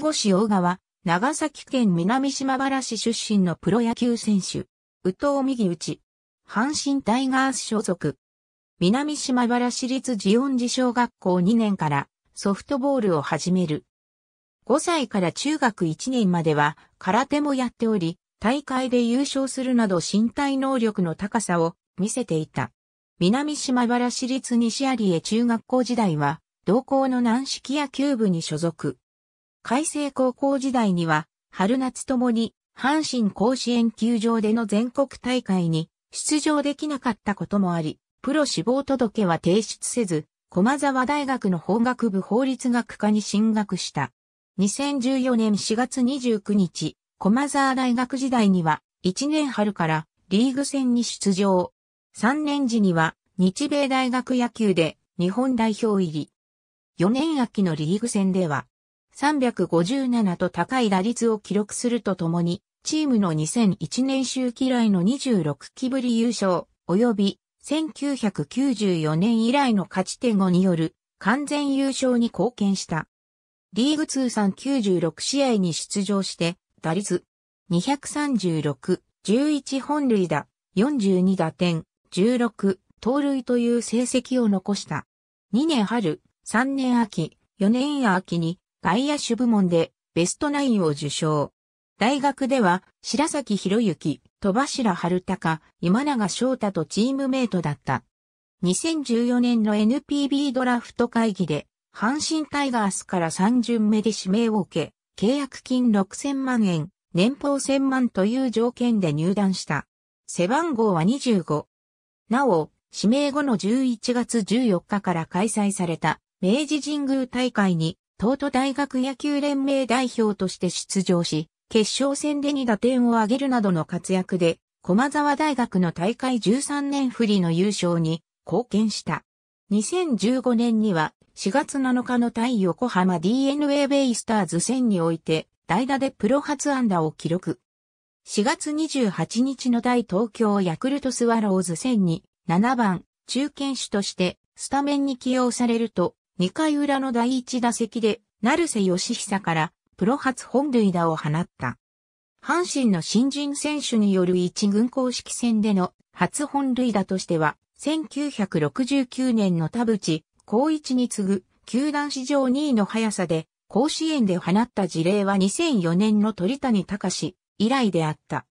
江越大川、長崎県南島原市出身のプロ野球選手。宇藤右内。阪神タイガース所属。南島原市立ジオン寺小学校2年からソフトボールを始める。5歳から中学1年までは空手もやっており、大会で優勝するなど身体能力の高さを見せていた。南島原市立西有江中学校時代は、同校の軟式野球部に所属。海星高校時代には、春夏ともに、阪神甲子園球場での全国大会に出場できなかったこともあり、プロ志望届は提出せず、駒沢大学の法学部法律学科に進学した。2014年4月29日、駒沢大学時代には、1年春からリーグ戦に出場。3年時には、日米大学野球で日本代表入り。4年秋のリーグ戦では、357と高い打率を記録するとともに、チームの2001年周期以来の26期ぶり優勝、及び1994年以来の勝ち点5による完全優勝に貢献した。リーグ通算96試合に出場して、打率236、11本塁打、42打点、16、盗塁という成績を残した。2年春、3年秋、4年秋に外野手部門でベストナインを受賞。大学では白崎博之、戸柱春高、今永翔太とチームメイトだった。2014年の NPB ドラフト会議で、阪神タイガースから3巡目で指名を受け、契約金6000万円、年俸1000万という条件で入団した。背番号は25。なお、指名後の11月14日から開催された明治神宮大会に東都大学野球連盟代表として出場し、決勝戦で2打点を挙げるなどの活躍で、駒沢大学の大会13年振りの優勝に貢献した。2015年には4月7日の対横浜 DNA ベイスターズ戦において代打でプロ初安打を記録。4月28日の対東京ヤクルトスワローズ戦に7番中堅手としてスタメンに起用されると2回裏の第1打席で、成瀬義久からプロ初本塁打を放った。阪神の新人選手による一軍公式戦での初本塁打としては、1969年の田淵高一に次ぐ球団史上2位の速さで、甲子園で放った事例は2004年の鳥谷隆以来であった。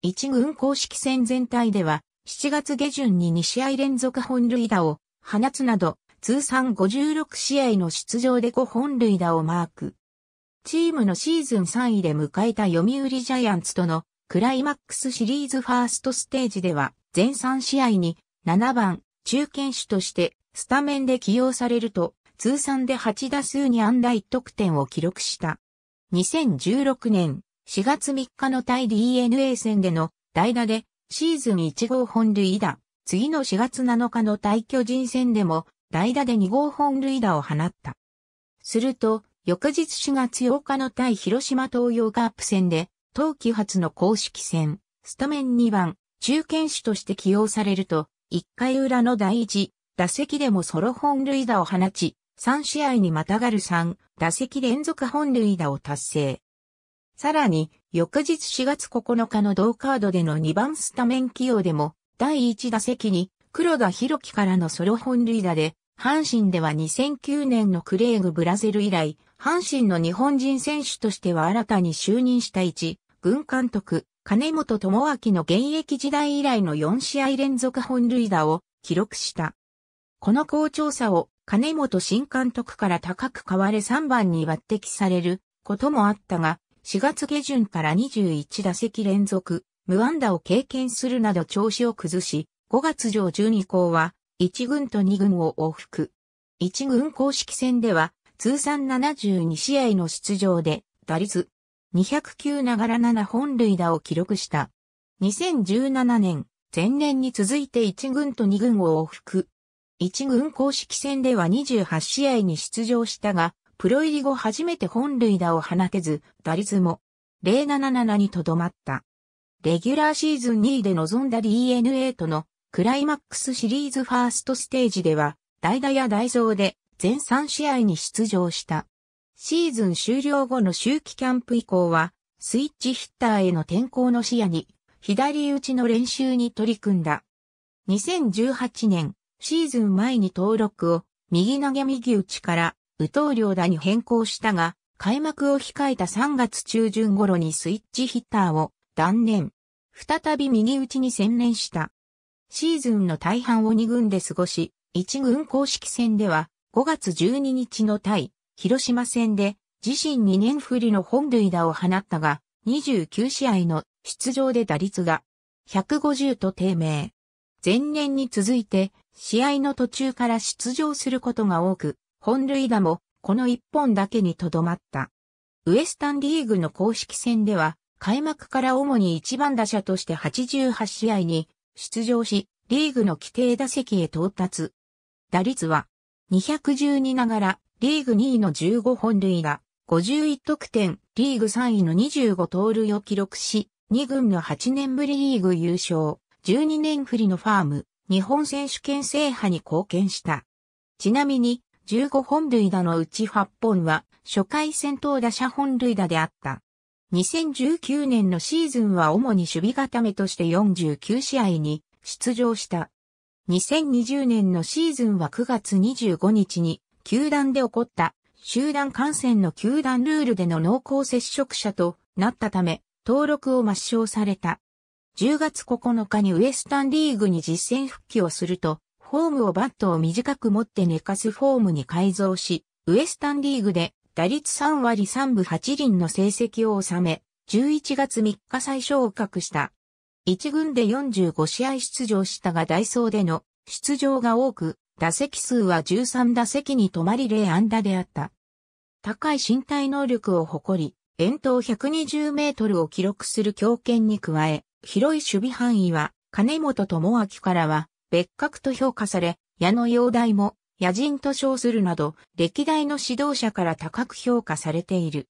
一軍公式戦全体では、7月下旬に2試合連続本塁打を放つなど、通算56試合の出場で5本塁打をマーク。チームのシーズン3位で迎えた読売ジャイアンツとのクライマックスシリーズファーストステージでは全3試合に7番中堅手としてスタメンで起用されると通算で8打数に安打1得点を記録した。2016年4月3日の対 DNA 戦での代打でシーズン1号本塁打。次の4月7日の対巨人戦でも代打で2号本塁打を放った。すると、翌日4月8日の対広島東洋カープ戦で、冬季初の公式戦、スタメン2番、中堅手として起用されると、1回裏の第1打席でもソロ本塁打を放ち、3試合にまたがる3打席連続本塁打を達成。さらに、翌日4月9日の同カードでの2番スタメン起用でも、第1打席に黒田博樹からのソロ本塁打で、阪神では2009年のクレーグ・ブラゼル以来、阪神の日本人選手としては新たに就任した一、軍監督、金本智明の現役時代以来の4試合連続本塁打を記録した。この好調さを金本新監督から高く買われ3番に抜擢されることもあったが、4月下旬から21打席連続、無安打を経験するなど調子を崩し、5月上12校は、1軍と2軍を往復。1軍公式戦では、通算72試合の出場で、打率209ながら7本塁打を記録した。2017年、前年に続いて1軍と2軍を往復。1軍公式戦では28試合に出場したが、プロ入り後初めて本塁打を放てず、打率も077にとどまった。レギュラーシーズン2位で臨んだ DNA とのクライマックスシリーズファーストステージでは、代打や代走で全3試合に出場した。シーズン終了後の周期キャンプ以降は、スイッチヒッターへの転向の視野に、左打ちの練習に取り組んだ。2018年、シーズン前に登録を、右投げ右打ちから、右投両打に変更したが、開幕を控えた3月中旬頃にスイッチヒッターを断念。再び右打ちに専念した。シーズンの大半を2軍で過ごし、1軍公式戦では5月12日の対広島戦で自身2年振りの本塁打を放ったが、29試合の出場で打率が150と低迷。前年に続いて試合の途中から出場することが多く、本塁打もこの1本だけにとどまった。ウエスタンリーグの公式戦では開幕から主に1番打者として88試合に出場し、リーグの規定打席へ到達。打率は、212ながら、リーグ2位の15本塁打、51得点、リーグ3位の25盗塁を記録し、2軍の8年ぶりリーグ優勝、12年振りのファーム、日本選手権制覇に貢献した。ちなみに、15本塁打のうち8本は、初回先頭打者本塁打であった。2019年のシーズンは主に守備固めとして49試合に出場した。2020年のシーズンは9月25日に球団で起こった集団感染の球団ルールでの濃厚接触者となったため登録を抹消された。10月9日にウエスタンリーグに実戦復帰をすると、フォームをバットを短く持って寝かすフォームに改造し、ウエスタンリーグで打率3割3分8厘の成績を収め、11月3日最昇格した。1軍で45試合出場したがダイソーでの出場が多く、打席数は13打席に止まり0安打であった。高い身体能力を誇り、遠投120メートルを記録する強肩に加え、広い守備範囲は金本智明からは別格と評価され、矢野陽大も野人と称するなど、歴代の指導者から高く評価されている。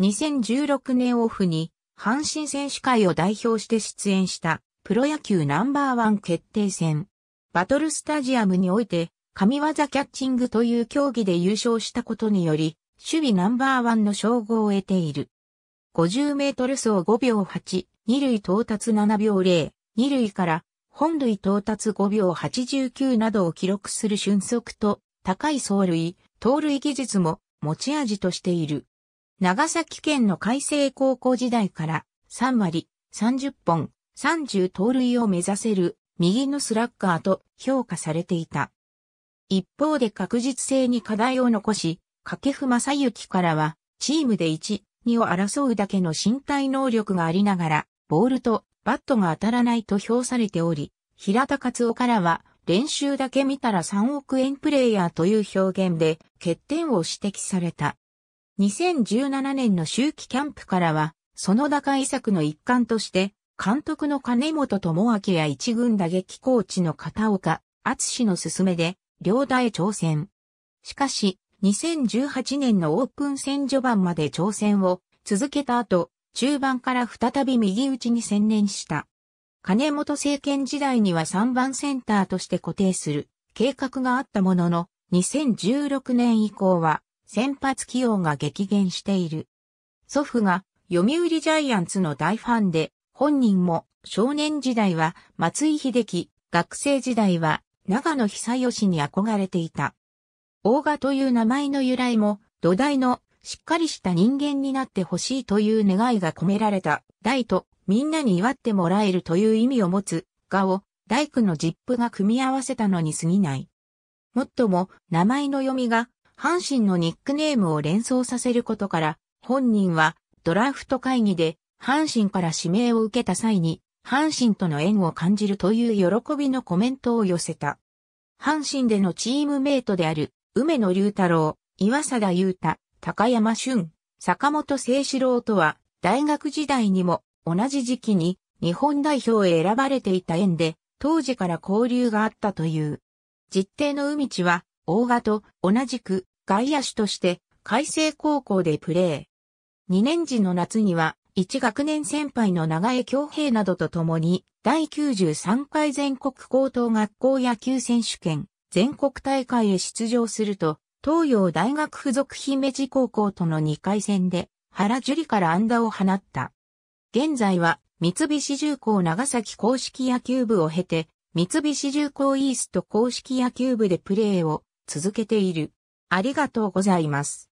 2016年オフに、阪神選手会を代表して出演した、プロ野球ナンバーワン決定戦。バトルスタジアムにおいて、神業キャッチングという競技で優勝したことにより、守備ナンバーワンの称号を得ている。50メートル走5秒8、2塁到達7秒0、2塁から本塁到達5秒89などを記録する俊足と高い走塁、盗塁技術も持ち味としている。長崎県の海星高校時代から3割、30本、30盗塁を目指せる右のスラッガーと評価されていた。一方で確実性に課題を残し、掛布正幸からはチームで1、2を争うだけの身体能力がありながら、ボールとバットが当たらないと評されており、平田勝夫からは、練習だけ見たら3億円プレイヤーという表現で欠点を指摘された。2017年の秋季キャンプからは、その打開策の一環として、監督の金本智明や一軍打撃コーチの片岡厚の勧めで、両打へ挑戦。しかし、2018年のオープン戦序盤まで挑戦を続けた後、中盤から再び右打ちに専念した。金本政権時代には3番センターとして固定する計画があったものの、2016年以降は先発起用が激減している。祖父が読売ジャイアンツの大ファンで、本人も少年時代は松井秀喜、学生時代は長野久義に憧れていた。大賀という名前の由来も土台のしっかりした人間になってほしいという願いが込められた、大とみんなに祝ってもらえるという意味を持つ、がを大工のジップが組み合わせたのに過ぎない。もっとも、名前の読みが、阪神のニックネームを連想させることから、本人は、ドラフト会議で、阪神から指名を受けた際に、阪神との縁を感じるという喜びのコメントを寄せた。阪神でのチームメイトである、梅野隆太郎、岩貞雄太、高山俊、坂本聖志郎とは、大学時代にも同じ時期に日本代表へ選ばれていた縁で、当時から交流があったという。実定の海地は、大賀と同じく外野手として海星高校でプレー。2年時の夏には、1学年先輩の長江京平などと共に、第93回全国高等学校野球選手権全国大会へ出場すると、東洋大学附属姫路高校との2回戦で原樹里から安打を放った。現在は三菱重工長崎公式野球部を経て三菱重工イースト公式野球部でプレーを続けている。ありがとうございます。